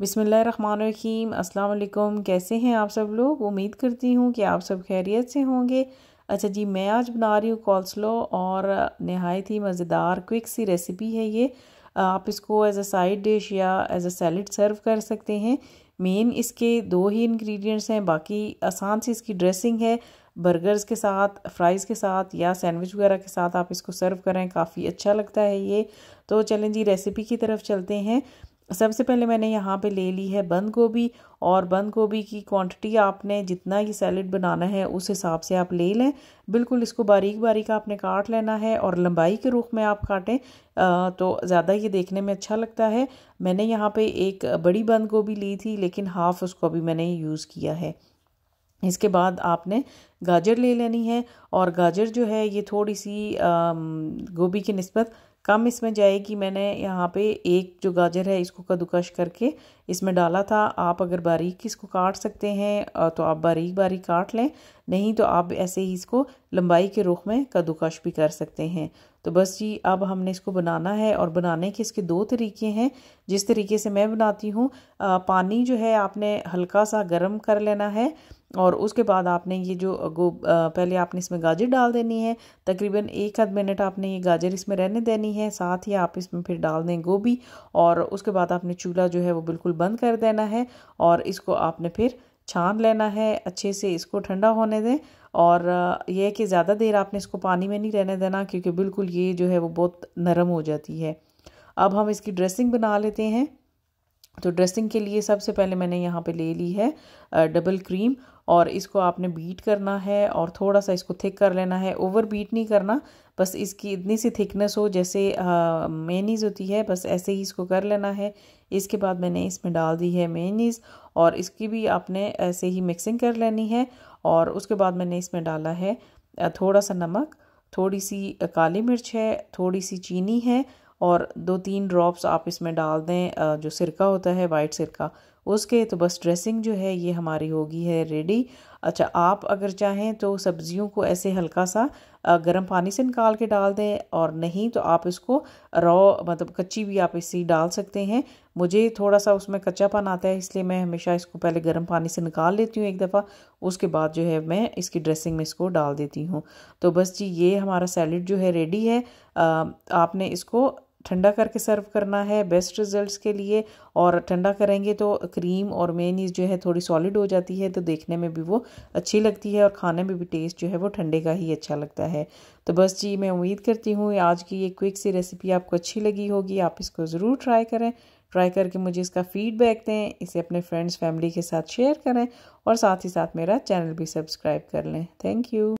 बिसमीम अस्सलाम कैसे हैं आप सब लोग उम्मीद करती हूँ कि आप सब खैरियत से होंगे अच्छा जी मैं आज बना रही हूँ कॉल्सलो और नहायत ही मज़ेदार क्विक सी रेसिपी है ये आप इसको एज अ साइड डिश या एज अ सैलड सर्व कर सकते हैं मेन इसके दो ही इंग्रेडिएंट्स हैं बाकी आसान सी इसकी ड्रेसिंग है बर्गर्स के साथ फ्राइज़ के साथ या सैंडविच वगैरह के साथ आप इसको सर्व करें काफ़ी अच्छा लगता है ये तो चलें जी रेसिपी की तरफ चलते हैं सबसे पहले मैंने यहाँ पे ले ली है बंद गोभी और बंद गोभी की क्वांटिटी आपने जितना ये सैलड बनाना है उस हिसाब से आप ले लें बिल्कुल इसको बारीक बारीक आपने काट लेना है और लंबाई के रूप में आप काटें तो ज़्यादा ये देखने में अच्छा लगता है मैंने यहाँ पे एक बड़ी बंद गोभी ली थी लेकिन हाफ़ उसको भी मैंने यूज़ किया है इसके बाद आपने गाजर ले लेनी है और गाजर जो है ये थोड़ी सी गोभी की नस्बत कम इसमें जाएगी मैंने यहाँ पे एक जो गाजर है इसको कद्दूकश करके इसमें डाला था आप अगर बारीक इसको काट सकते हैं तो आप बारीक बारीक काट लें नहीं तो आप ऐसे ही इसको लंबाई के रुख में कद्दूकश भी कर सकते हैं तो बस जी अब हमने इसको बनाना है और बनाने के इसके दो तरीके हैं जिस तरीके से मैं बनाती हूँ पानी जो है आपने हल्का सा गर्म कर लेना है और उसके बाद आपने ये जो गो पहले आपने इसमें गाजर डाल देनी है तकरीबन एक आध मिनट आपने ये गाजर इसमें रहने देनी है साथ ही आप इसमें फिर डाल दें गोभी और उसके बाद आपने चूल्हा जो है वो बिल्कुल बंद कर देना है और इसको आपने फिर छान लेना है अच्छे से इसको ठंडा होने दें और यह कि ज़्यादा देर आपने इसको पानी में नहीं रहने देना क्योंकि बिल्कुल ये जो है वो बहुत नरम हो जाती है अब हम इसकी ड्रेसिंग बना लेते हैं तो ड्रेसिंग के लिए सबसे पहले मैंने यहाँ पे ले ली है डबल क्रीम और इसको आपने बीट करना है और थोड़ा सा इसको थिक कर लेना है ओवर बीट नहीं करना बस इसकी इतनी सी थिकनेस हो जैसे मेनीज़ होती है बस ऐसे ही इसको कर लेना है इसके बाद मैंने इसमें डाल दी है मेनीज़ और इसकी भी आपने ऐसे ही मिक्सिंग कर लेनी है और उसके बाद मैंने इसमें डाला है थोड़ा सा नमक थोड़ी सी काली मिर्च है थोड़ी सी चीनी है और दो तीन ड्रॉप्स आप इसमें डाल दें जो सिरका होता है वाइट सिरका उसके तो बस ड्रेसिंग जो है ये हमारी होगी है रेडी अच्छा आप अगर चाहें तो सब्जियों को ऐसे हल्का सा गर्म पानी से निकाल के डाल दें और नहीं तो आप इसको रॉ मतलब कच्ची भी आप इसी डाल सकते हैं मुझे थोड़ा सा उसमें कच्चापन आता है इसलिए मैं हमेशा इसको पहले गर्म पानी से निकाल लेती हूँ एक दफ़ा उसके बाद जो है मैं इसकी ड्रेसिंग में इसको डाल देती हूँ तो बस जी ये हमारा सैलड जो है रेडी है आपने इसको ठंडा करके सर्व करना है बेस्ट रिजल्ट्स के लिए और ठंडा करेंगे तो क्रीम और मेनीज जो है थोड़ी सॉलिड हो जाती है तो देखने में भी वो अच्छी लगती है और खाने में भी टेस्ट जो है वो ठंडे का ही अच्छा लगता है तो बस जी मैं उम्मीद करती हूँ आज की ये क्विक सी रेसिपी आपको अच्छी लगी होगी आप इसको ज़रूर ट्राई करें ट्राई करके मुझे इसका फीडबैक दें इसे अपने फ्रेंड्स फैमिली के साथ शेयर करें और साथ ही साथ मेरा चैनल भी सब्सक्राइब कर लें थैंक यू